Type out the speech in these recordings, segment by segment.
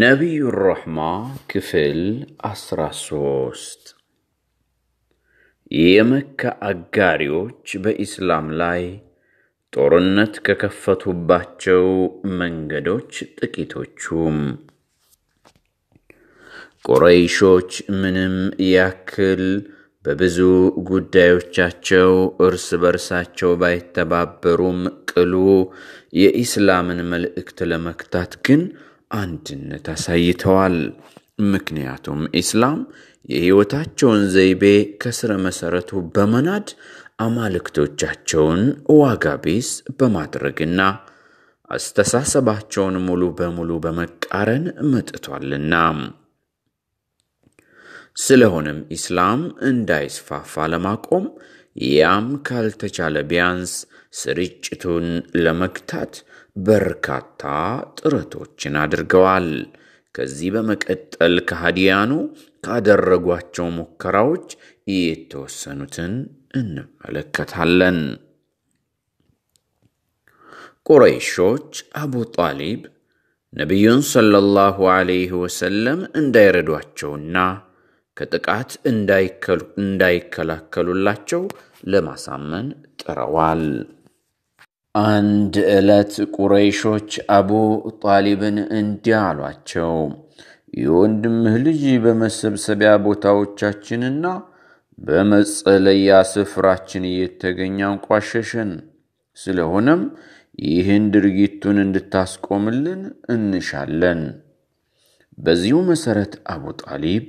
ነቢዩ ሮሕማ ክፍል 13 የመካ አጋሪዎች በኢስላም ላይ ጦርነት ከከፈቱባቸው መንገዶች ጥቂቶቹም ቁረይሾች ምንም ያክል በብዙ ጉዳዮቻቸው እርስ በርሳቸው ባይተባበሩም ቅሉ የኢስላምን መልእክት ለመክታት ግን አንድነት አሳይተዋል። ምክንያቱም ኢስላም የሕይወታቸውን ዘይቤ ከሥረ መሠረቱ በመናድ አማልክቶቻቸውን ዋጋ ቢስ በማድረግና አስተሳሰባቸውን ሙሉ በሙሉ በመቃረን መጥቷልና። ስለሆነም ኢስላም እንዳይስፋፋ ለማቆም ያም ካልተቻለ ቢያንስ ስርጭቱን ለመግታት በርካታ ጥረቶችን አድርገዋል። ከዚህ በመቀጠል ከሃዲያኑ ካደረጓቸው ሙከራዎች የተወሰኑትን እንመለከታለን። ቁረይሾች አቡ ጣሊብ ነቢዩን ሰለላሁ ዐለይሂ ወሰለም እንዳይረዷቸውና ከጥቃት እንዳይከላከሉላቸው ለማሳመን ጥረዋል። አንድ ዕለት ቁረይሾች አቡ ጣሊብን እንዲህ አሏቸው፣ የወንድምህ ልጅ በመሰብሰቢያ ቦታዎቻችንና በመጸለያ ስፍራችን እየተገኘ አንቋሸሸን። ስለሆነም ይህን ድርጊቱን እንድታስቆምልን እንሻለን። በዚሁ መሠረት አቡ ጣሊብ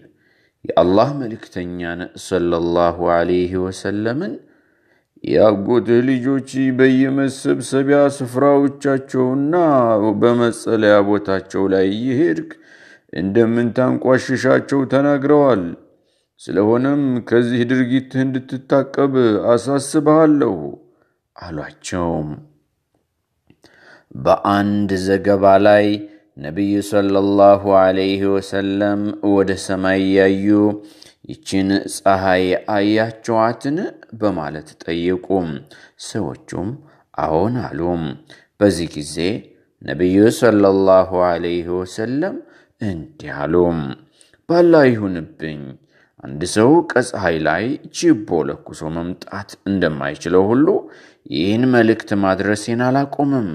የአላህ መልእክተኛን ሰለላሁ ዐለይሂ ወሰለምን የአጎት ልጆች በየመሰብሰቢያ ስፍራዎቻቸውና በመጸለያ ቦታቸው ላይ እየሄድክ እንደምንታንቋሽሻቸው ተናግረዋል። ስለሆነም ከዚህ ድርጊት እንድትታቀብ አሳስበሃለሁ አሏቸውም። በአንድ ዘገባ ላይ ነቢይ ሰለላሁ አለይህ ወሰለም ወደ ሰማይ ያዩ ይችን ፀሐይ አያቸዋትን በማለት ጠየቁ። ሰዎቹም አዎን አሉ። በዚህ ጊዜ ነቢዩ ሰለላሁ ዐለይሂ ወሰለም እንዲህ አሉ፣ ባላ ይሁንብኝ አንድ ሰው ከፀሐይ ላይ ችቦ ለኩሶ መምጣት እንደማይችለው ሁሉ ይህን መልእክት ማድረሴን አላቆምም።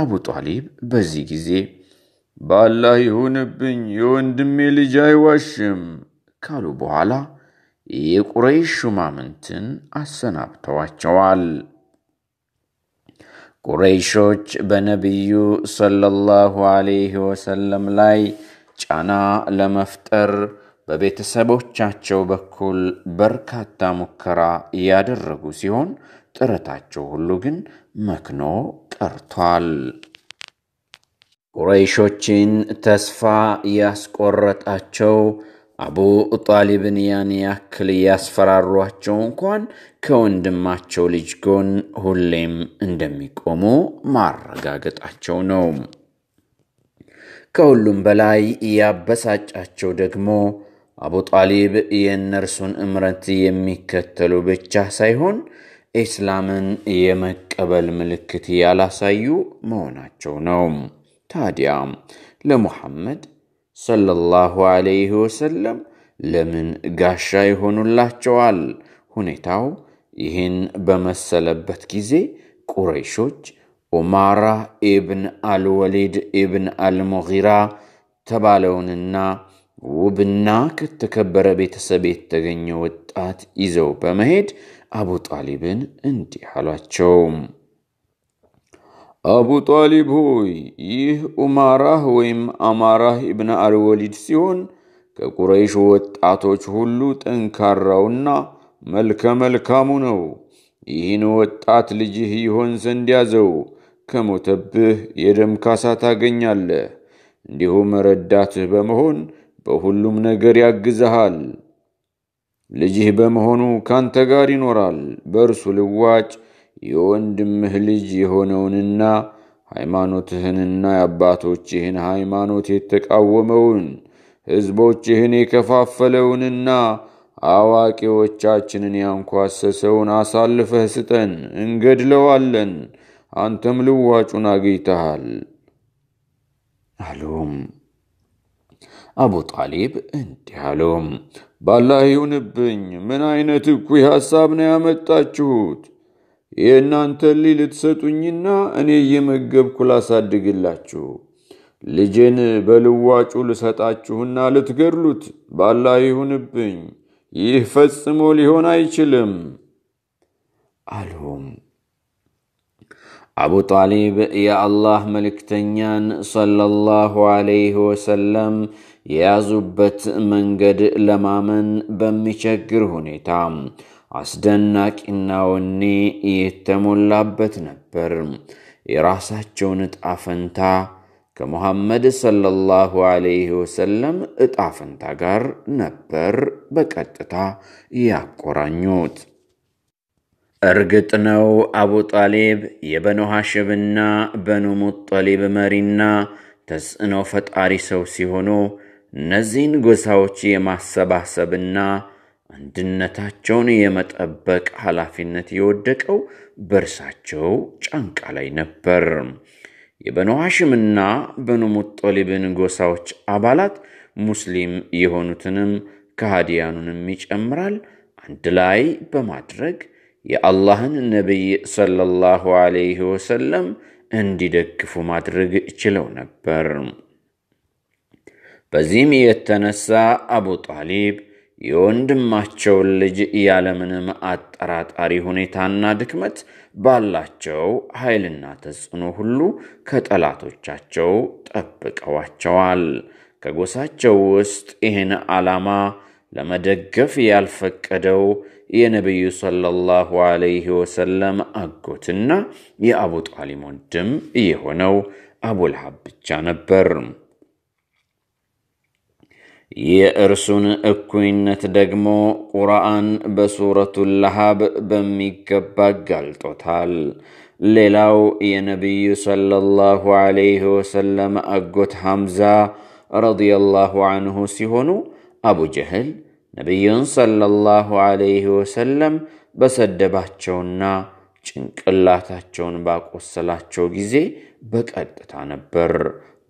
አቡ ጣሊብ በዚህ ጊዜ ባላህ ይሁንብኝ የወንድሜ ልጅ አይዋሽም ካሉ በኋላ የቁረይሽ ሹማምንትን አሰናብተዋቸዋል። ቁረይሾች በነቢዩ ሰለላሁ አለይህ ወሰለም ላይ ጫና ለመፍጠር በቤተሰቦቻቸው በኩል በርካታ ሙከራ ያደረጉ ሲሆን ጥረታቸው ሁሉ ግን መክኖ ቀርቷል። ቁረይሾችን ተስፋ ያስቆረጣቸው አቡ ጣሊብን ያን ያክል ያስፈራሯቸው እንኳን ከወንድማቸው ልጅ ጎን ሁሌም እንደሚቆሙ ማረጋገጣቸው ነው። ከሁሉም በላይ ያበሳጫቸው ደግሞ አቡ ጣሊብ የእነርሱን እምረት የሚከተሉ ብቻ ሳይሆን ኢስላምን የመቀበል ምልክት ያላሳዩ መሆናቸው ነው። ታዲያ ለሙሐመድ ሰለላሁ አለይህ ወሰለም ለምን ጋሻ ይሆኑላቸዋል? ሁኔታው ይህን በመሰለበት ጊዜ ቁረይሾች ኡማራ ኢብን አልወሊድ ኢብን አልሙጊራ ተባለውንና ውብና ከተከበረ ቤተሰብ የተገኘ ወጣት ይዘው በመሄድ አቡ ጣሊብን እንዲህ አሏቸው። አቡ ጣሊብ ሆይ ይህ ኡማራህ ወይም አማራህ ኢብን አልወሊድ ሲሆን ከቁረይሽ ወጣቶች ሁሉ ጠንካራውና መልከ መልካሙ ነው። ይህን ወጣት ልጅህ ይሆን ዘንድ ያዘው፣ ከሞተብህ የደም ካሳ ታገኛለህ። እንዲሁም ረዳትህ በመሆን በሁሉም ነገር ያግዝሃል። ልጅህ በመሆኑ ካንተ ጋር ይኖራል። በእርሱ ልዋጭ የወንድምህ ልጅ የሆነውንና ሃይማኖትህንና የአባቶችህን ሃይማኖት የተቃወመውን ሕዝቦችህን የከፋፈለውንና አዋቂዎቻችንን ያንኳሰሰውን አሳልፈህ ስጠን፣ እንገድለዋለን። አንተም ልዋጩን አግኝተሃል አሉም። አቡ ጣሊብ እንዲህ አሉ፣ ባላህ ይሁንብኝ፣ ምን አይነት እኩይ ሐሳብ ነው ያመጣችሁት? የእናንተ ልጅ ልትሰጡኝና እኔ እየመገብኩ ላሳድግላችሁ ልጄን በልዋጩ ልሰጣችሁና ልትገድሉት? ባላህ ይሁንብኝ፣ ይህ ፈጽሞ ሊሆን አይችልም አልሁም። አቡ ጣሊብ የአላህ መልእክተኛን ሰለላሁ ዐለይሂ ወሰለም የያዙበት መንገድ ለማመን በሚቸግር ሁኔታ አስደናቂና ወኔ የተሞላበት ነበር። የራሳቸውን ዕጣ ፈንታ ከሙሐመድ ሰለላሁ ዐለይሂ ወሰለም ዕጣ ፈንታ ጋር ነበር በቀጥታ ያቆራኙት። እርግጥ ነው አቡ ጣሊብ የበኑ ሐሽብና በኑ ሙጠሊብ መሪና ተጽዕኖ ፈጣሪ ሰው ሲሆኑ እነዚህን ጎሳዎች የማሰባሰብና አንድነታቸውን የመጠበቅ ኃላፊነት የወደቀው በእርሳቸው ጫንቃ ላይ ነበር። የበኑ ሐሽምና በኑ ሙጦሊብን ጎሳዎች አባላት ሙስሊም የሆኑትንም ከሃዲያኑንም ይጨምራል አንድ ላይ በማድረግ የአላህን ነቢይ ሰለላሁ ዐለይሂ ወሰለም እንዲደግፉ ማድረግ ችለው ነበር። በዚህም የተነሳ አቡ ጣሊብ የወንድማቸውን ልጅ ያለምንም አጠራጣሪ ሁኔታና ድክመት ባላቸው ኃይልና ተጽዕኖ ሁሉ ከጠላቶቻቸው ጠብቀዋቸዋል። ከጎሳቸው ውስጥ ይህን ዓላማ ለመደገፍ ያልፈቀደው የነቢዩ ሰለላሁ ዐለይሂ ወሰለም አጎትና የአቡ ጣሊብ ወንድም የሆነው አቡልሃብ ብቻ ነበር። የእርሱን እኩይነት ደግሞ ቁርአን በሱረቱ ለሃብ በሚገባ ጋልጦታል። ሌላው የነቢዩ ሰለላሁ ዐለይሂ ወሰለም አጎት ሐምዛ ረዲየላሁ ዐንሁ ሲሆኑ አቡ ጀህል ነቢዩን ሰለላሁ ዐለይሂ ወሰለም በሰደባቸውና ጭንቅላታቸውን ባቆሰላቸው ጊዜ በቀጥታ ነበር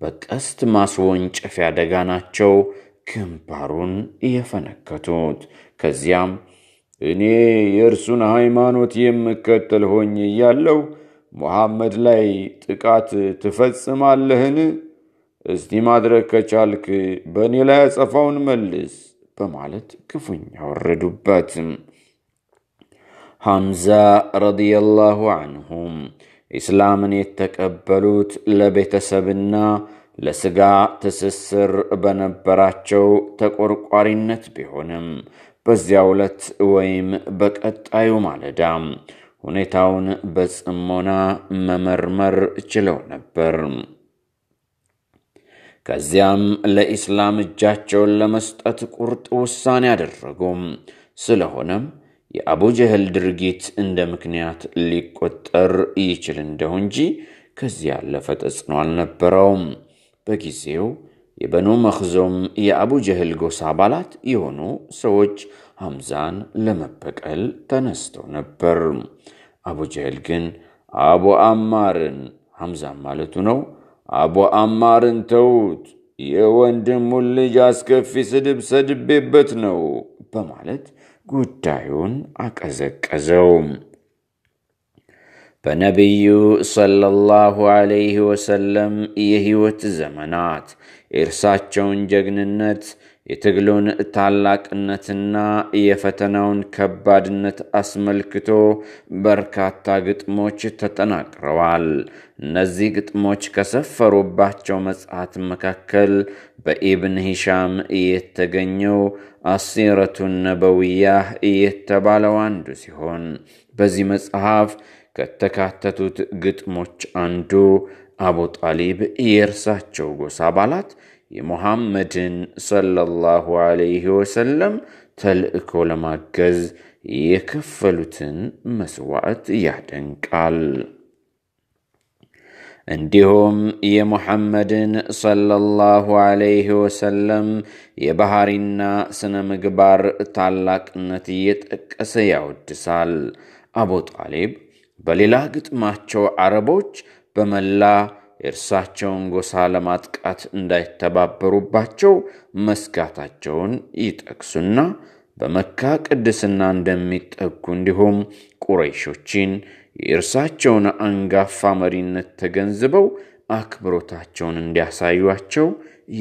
በቀስት ማስወንጨፊያ ደጋናቸው ናቸው። ግንባሩን እየፈነከቱት። ከዚያም እኔ የእርሱን ሃይማኖት የምከተል ሆኝ እያለው ሙሐመድ ላይ ጥቃት ትፈጽማለህን? እስቲ ማድረግ ከቻልክ በእኔ ላይ አጸፋውን መልስ በማለት ክፉኛ ወረዱበት። ሐምዛ ረዲየላሁ አንሁም ኢስላምን የተቀበሉት ለቤተሰብና ለሥጋ ትስስር በነበራቸው ተቆርቋሪነት ቢሆንም በዚያ ዕለት ወይም በቀጣዩ ማለዳ ሁኔታውን በጽሞና መመርመር ችለው ነበር። ከዚያም ለኢስላም እጃቸውን ለመስጠት ቁርጥ ውሳኔ አደረጉም። ስለሆነም የአቡ ጀህል ድርጊት እንደ ምክንያት ሊቆጠር ይችል እንደው እንጂ ከዚህ ያለፈ ተጽዕኖ አልነበረውም። በጊዜው የበኑ መክዞም የአቡ ጀህል ጎሳ አባላት የሆኑ ሰዎች ሐምዛን ለመበቀል ተነስተው ነበር። አቡ ጀህል ግን አቡ አማርን ሐምዛን ማለቱ ነው። አቡ አማርን ተዉት፣ የወንድሙን ልጅ አስከፊ ስድብ ሰድቤበት ነው በማለት ጉዳዩን አቀዘቀዘው። በነቢዩ ሰለላሁ ዐለይሂ ወሰለም የሕይወት ዘመናት የእርሳቸውን ጀግንነት የትግሉን ታላቅነትና የፈተናውን ከባድነት አስመልክቶ በርካታ ግጥሞች ተጠናቅረዋል። እነዚህ ግጥሞች ከሰፈሩባቸው መጽሐፍ መካከል በኢብን ሂሻም የተገኘው አሲረቱን ነበውያህ የተባለው አንዱ ሲሆን በዚህ መጽሐፍ ከተካተቱት ግጥሞች አንዱ አቡ ጣሊብ የእርሳቸው ጎሳ አባላት የሙሐመድን ሰለላሁ ዐለይሂ ወሰለም ተልእኮ ለማገዝ የከፈሉትን መስዋዕት ያደንቃል። እንዲሁም የሙሐመድን ሰለላሁ ዐለይሂ ወሰለም የባህሪና ስነ ምግባር ታላቅነት እየጠቀሰ ያወድሳል። አቡ ጣሊብ በሌላ ግጥማቸው አረቦች በመላ የእርሳቸውን ጎሳ ለማጥቃት እንዳይተባበሩባቸው መስጋታቸውን ይጠቅሱና በመካ ቅድስና እንደሚጠጉ እንዲሁም ቁረይሾችን የእርሳቸውን አንጋፋ መሪነት ተገንዝበው አክብሮታቸውን እንዲያሳዩቸው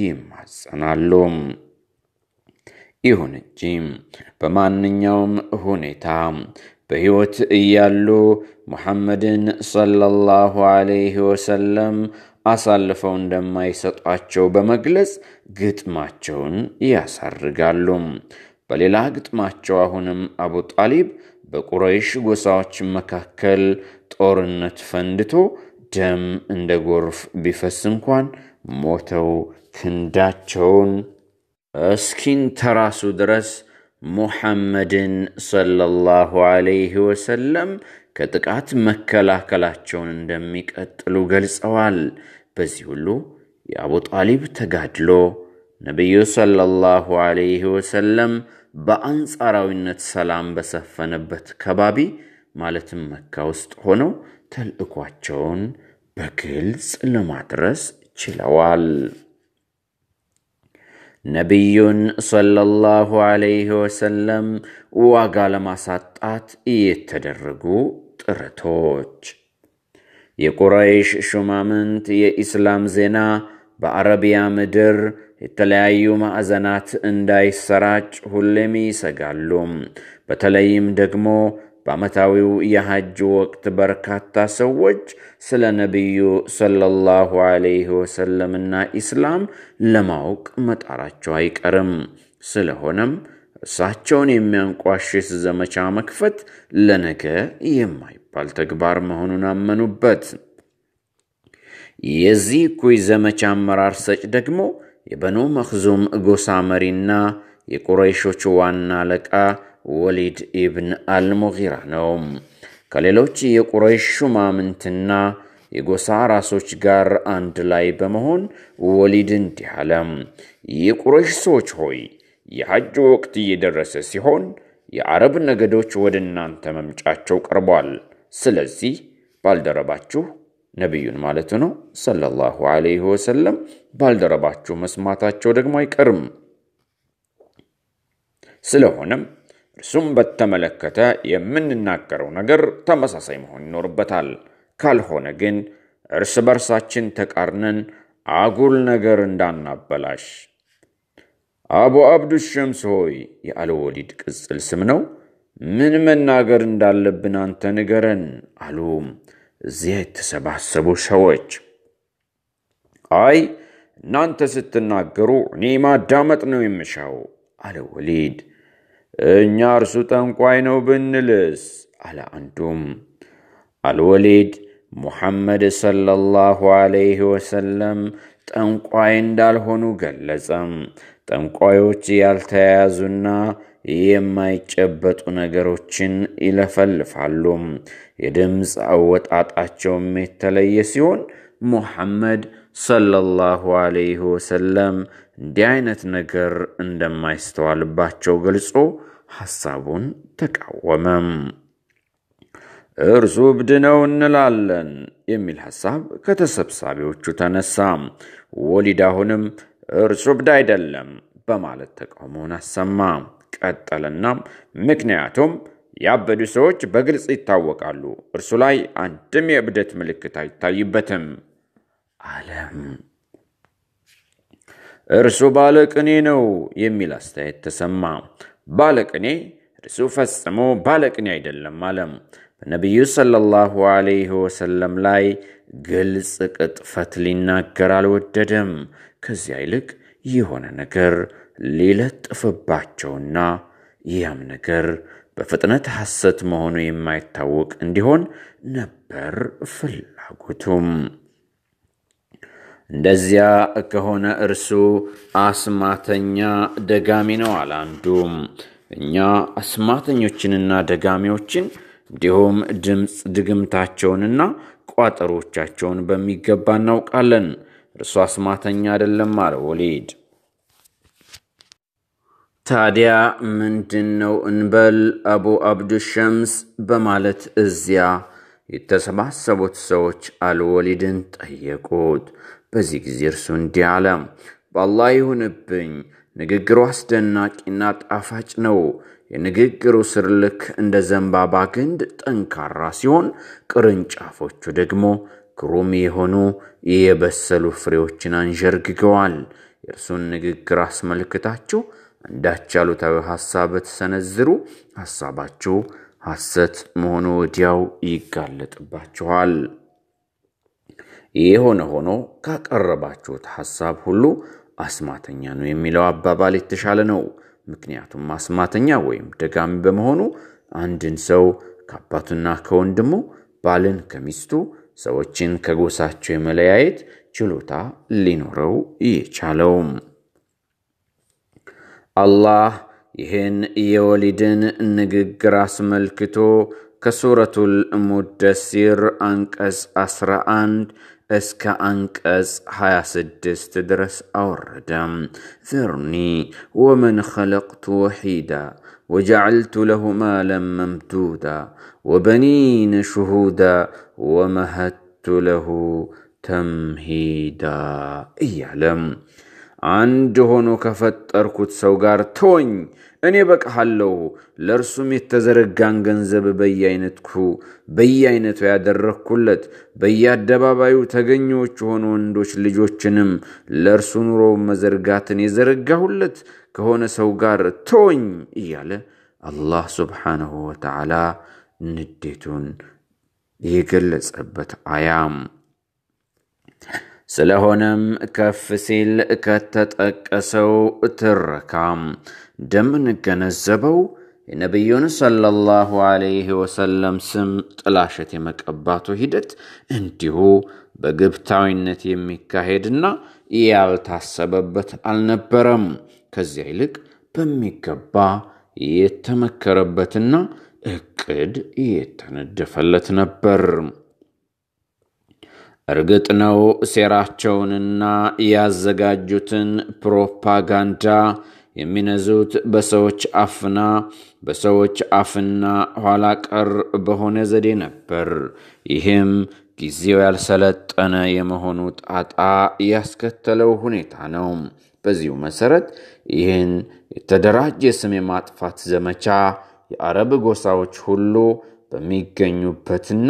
ይማጸናሉ። ይሁን እንጂ በማንኛውም ሁኔታ በሕይወት እያሉ ሙሐመድን ሰለላሁ ዐለይሂ ወሰለም አሳልፈው እንደማይሰጧቸው በመግለጽ ግጥማቸውን ያሳርጋሉ። በሌላ ግጥማቸው አሁንም አቡ ጣሊብ በቁረይሽ ጎሳዎች መካከል ጦርነት ፈንድቶ ደም እንደ ጎርፍ ቢፈስ እንኳን ሞተው ክንዳቸውን ተራሱ ድረስ ሙሐመድን ሰለላሁ ዐለይሂ ወሰለም ከጥቃት መከላከላቸውን እንደሚቀጥሉ ገልጸዋል። በዚህ ሁሉ የአቡ ጣሊብ ተጋድሎ ነቢዩ ሰለላሁ አለይህ ወሰለም በአንጻራዊነት ሰላም በሰፈነበት ከባቢ ማለትም መካ ውስጥ ሆነው ተልእኳቸውን በግልጽ ለማድረስ ችለዋል። ነቢዩን ሰለላሁ አለይህ ወሰለም ዋጋ ለማሳጣት የተደረጉ ጥረቶች። የቁረይሽ ሹማምንት የኢስላም ዜና በአረቢያ ምድር የተለያዩ ማዕዘናት እንዳይሰራጭ ሁሌም ይሰጋሉ። በተለይም ደግሞ በዓመታዊው የሐጅ ወቅት በርካታ ሰዎች ስለ ነቢዩ ሰለላሁ ዐለይሂ ወሰለምና ኢስላም ለማወቅ መጣራቸው አይቀርም። ስለሆነም እሳቸውን የሚያንቋሽስ ዘመቻ መክፈት ለነገ የማይባል ተግባር መሆኑን አመኑበት። የዚህ እኩይ ዘመቻ አመራር ሰጭ ደግሞ የበኑ መኽዙም ጎሳ መሪና የቁረይሾች ዋና አለቃ ወሊድ ኢብን አልሙጊራ ነው። ከሌሎች የቁረይሽ ሹማምንትና የጎሳ ራሶች ጋር አንድ ላይ በመሆን ወሊድ እንዲህ አለ። የቁረይሽ ሰዎች ሆይ የሐጅ ወቅት እየደረሰ ሲሆን የአረብ ነገዶች ወደ እናንተ መምጫቸው ቀርቧል። ስለዚህ ባልደረባችሁ ነቢዩን ማለቱ ነው ሰለላሁ ዐለይሂ ወሰለም ባልደረባችሁ መስማታቸው ደግሞ አይቀርም። ስለሆነም እሱም በተመለከተ የምንናገረው ነገር ተመሳሳይ መሆን ይኖርበታል። ካልሆነ ግን እርስ በርሳችን ተቃርነን አጉል ነገር እንዳናበላሽ። አቡ አብዱ ሸምስ ሆይ የአለ ወሊድ ቅጽል ስም ነው። ምን መናገር እንዳለብን አንተ ንገረን አሉ እዚያ የተሰባሰቡ ሰዎች። አይ እናንተ ስትናገሩ እኔ ማዳመጥ ነው የምሻው አለ ወሊድ። እኛ እርሱ ጠንቋይ ነው ብንልስ? አለ አንዱም። አልወሊድ ሙሐመድ ሰለላሁ አለይህ ወሰለም ጠንቋይ እንዳልሆኑ ገለጸም። ጠንቋዮች ያልተያያዙና የማይጨበጡ ነገሮችን ይለፈልፋሉ። የድምፅ አወጣጣቸውም የተለየ ሲሆን ሙሐመድ ሰለላሁ አለይህ ወሰለም እንዲህ አይነት ነገር እንደማይስተዋልባቸው ገልጾ ሐሳቡን ተቃወመ። እርሱ እብድ ነው እንላለን የሚል ሐሳብ ከተሰብሳቢዎቹ ተነሳ። ወሊድ አሁንም እርሱ እብድ አይደለም በማለት ተቃውሞውን አሰማ። ቀጠለና ምክንያቱም ያበዱ ሰዎች በግልጽ ይታወቃሉ፣ እርሱ ላይ አንድም የእብደት ምልክት አይታይበትም አለም። እርሱ ባለ ቅኔ ነው የሚል አስተያየት ተሰማ። ባለቅኔ እርሱ ፈጽሞ ባለቅኔ አይደለም አለም። በነቢዩ ሰለላሁ ዐለይሂ ወሰለም ላይ ግልጽ ቅጥፈት ሊናገር አልወደደም። ከዚያ ይልቅ የሆነ ነገር ሊለጥፍባቸውና ያም ነገር በፍጥነት ሐሰት መሆኑ የማይታወቅ እንዲሆን ነበር ፍላጎቱም። እንደዚያ ከሆነ እርሱ አስማተኛ ደጋሚ ነው አለ አንዱም እኛ አስማተኞችንና ደጋሚዎችን እንዲሁም ድምፅ ድግምታቸውንና ቋጠሮቻቸውን በሚገባ እናውቃለን። እርሱ አስማተኛ አይደለም አለ ወሊድ። ታዲያ ምንድን ነው እንበል? አቡ አብዱ ሸምስ በማለት እዚያ የተሰባሰቡት ሰዎች አልወሊድን ጠየቁት። በዚህ ጊዜ እርሱ እንዲህ አለ፣ በላ ይሁንብኝ፣ ንግግሩ አስደናቂና ጣፋጭ ነው። የንግግሩ ስር ልክ እንደ ዘንባባ ግንድ ጠንካራ ሲሆን፣ ቅርንጫፎቹ ደግሞ ግሩም የሆኑ የበሰሉ ፍሬዎችን አንዠርግገዋል። የእርሱን ንግግር አስመልክታችሁ እንዳች አሉታዊ ሐሳብ በተሰነዝሩ ሐሳባችሁ ሐሰት መሆኑ ወዲያው ይጋለጥባችኋል። የሆነ ሆኖ ካቀረባችሁት ሐሳብ ሁሉ አስማተኛ ነው የሚለው አባባል የተሻለ ነው። ምክንያቱም አስማተኛ ወይም ደጋሚ በመሆኑ አንድን ሰው ከአባቱና ከወንድሙ፣ ባልን ከሚስቱ፣ ሰዎችን ከጎሳቸው የመለያየት ችሎታ ሊኖረው የቻለውም አላህ ይህን የወሊድን ንግግር አስመልክቶ ከሱረቱል ሙደሲር አንቀጽ 11 انك اس هيا سدس تدرس اوردم ذرني ومن خلقت وحيدا وجعلت له مالا ممدودا وبنين شهودا ومهدت له تمهيدا اعلم إيه አንድ ሆኖ ከፈጠርኩት ሰው ጋር ተወኝ፣ እኔ በቃሃለሁ። ለእርሱም የተዘረጋን ገንዘብ በየአይነቱ በየአይነቱ ያደረግኩለት በየአደባባዩ ተገኘዎች የሆኑ ወንዶች ልጆችንም ለእርሱ ኑሮ መዘርጋትን የዘረጋሁለት ከሆነ ሰው ጋር ተወኝ እያለ አላህ ሱብሓነሁ ወተዓላ ንዴቱን የገለጸበት አያም ስለሆነም ከፍ ሲል ከተጠቀሰው ትረካም እንደምንገነዘበው የነቢዩን ሰለላሁ አለይህ ወሰለም ስም ጥላሸት የመቀባቱ ሂደት እንዲሁ በግብታዊነት የሚካሄድና ያልታሰበበት አልነበረም። ከዚያ ይልቅ በሚገባ የተመከረበትና እቅድ የተነደፈለት ነበር። እርግጥ ነው ሴራቸውንና ያዘጋጁትን ፕሮፓጋንዳ የሚነዙት በሰዎች አፍና በሰዎች አፍና ኋላ ቀር በሆነ ዘዴ ነበር። ይህም ጊዜው ያልሰለጠነ የመሆኑ ጣጣ ያስከተለው ሁኔታ ነው። በዚሁ መሰረት ይህን የተደራጀ ስም የማጥፋት ዘመቻ የአረብ ጎሳዎች ሁሉ በሚገኙበትና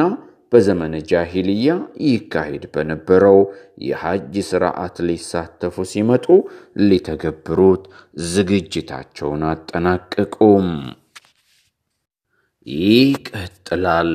በዘመነ ጃሂልያ ይካሄድ በነበረው የሐጅ ሥርዓት ሊሳተፉ ሲመጡ ሊተገብሩት ዝግጅታቸውን አጠናቀቁም። ይቀጥላል።